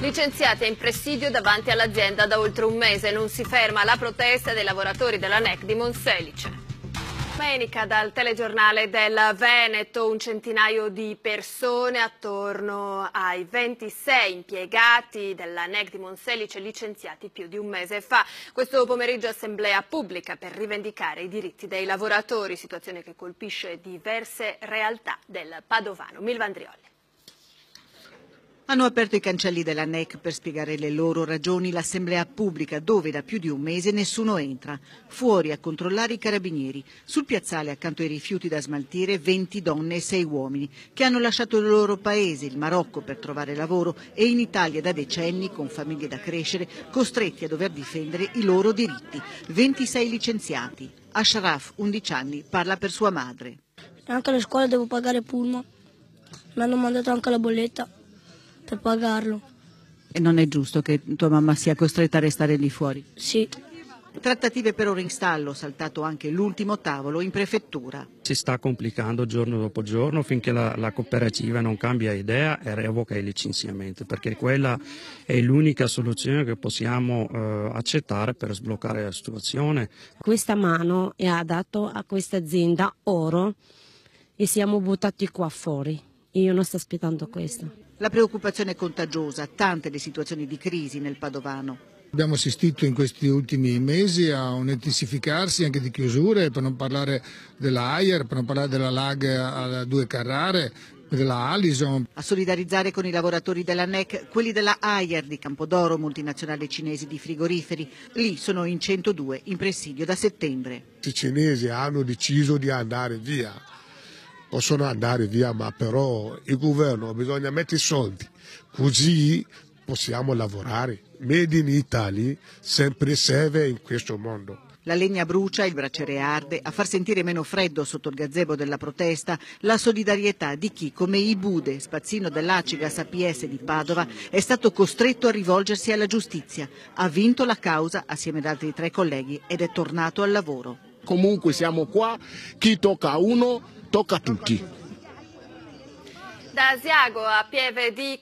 Licenziati in presidio davanti all'azienda da oltre un mese, non si ferma la protesta dei lavoratori della NEC di Monselice. Domenica dal telegiornale del Veneto un centinaio di persone attorno ai 26 impiegati della NEC di Monselice licenziati più di un mese fa. Questo pomeriggio assemblea pubblica per rivendicare i diritti dei lavoratori, situazione che colpisce diverse realtà del Padovano. Milvandrioli. Hanno aperto i cancelli della NEC per spiegare le loro ragioni l'assemblea pubblica dove da più di un mese nessuno entra. Fuori a controllare i carabinieri. Sul piazzale accanto ai rifiuti da smaltire 20 donne e 6 uomini che hanno lasciato il loro paese, il Marocco, per trovare lavoro e in Italia da decenni con famiglie da crescere costretti a dover difendere i loro diritti. 26 licenziati. Ashraf, 11 anni, parla per sua madre. Anche alle scuole devo pagare Pulmo. Mi hanno mandato anche la bolletta per pagarlo. E non è giusto che tua mamma sia costretta a restare lì fuori? Sì. Trattative per ora in stallo, saltato anche l'ultimo tavolo in prefettura. Si sta complicando giorno dopo giorno finché la, la cooperativa non cambia idea e revoca il licenziamento, perché quella è l'unica soluzione che possiamo eh, accettare per sbloccare la situazione. Questa mano ha dato a questa azienda oro e siamo buttati qua fuori. Io non sto aspettando questo. La preoccupazione è contagiosa, tante le situazioni di crisi nel Padovano. Abbiamo assistito in questi ultimi mesi a un intensificarsi anche di chiusure, per non parlare dell'AIR, per non parlare della LAG a due Carrare, della Alison. A solidarizzare con i lavoratori della NEC, quelli della Ayer di Campodoro, multinazionale cinese di frigoriferi. Lì sono in 102 in presidio da settembre. I cinesi hanno deciso di andare via possono andare via, ma però il governo bisogna mettere i soldi, così possiamo lavorare. Made in Italy sempre serve in questo mondo. La legna brucia, il braciere arde, a far sentire meno freddo sotto il gazebo della protesta la solidarietà di chi, come Ibude, spazzino dell'Acigas APS di Padova, è stato costretto a rivolgersi alla giustizia. Ha vinto la causa assieme ad altri tre colleghi ed è tornato al lavoro comunque siamo qua, chi tocca a uno tocca a tutti. Da Asiago a Pieve di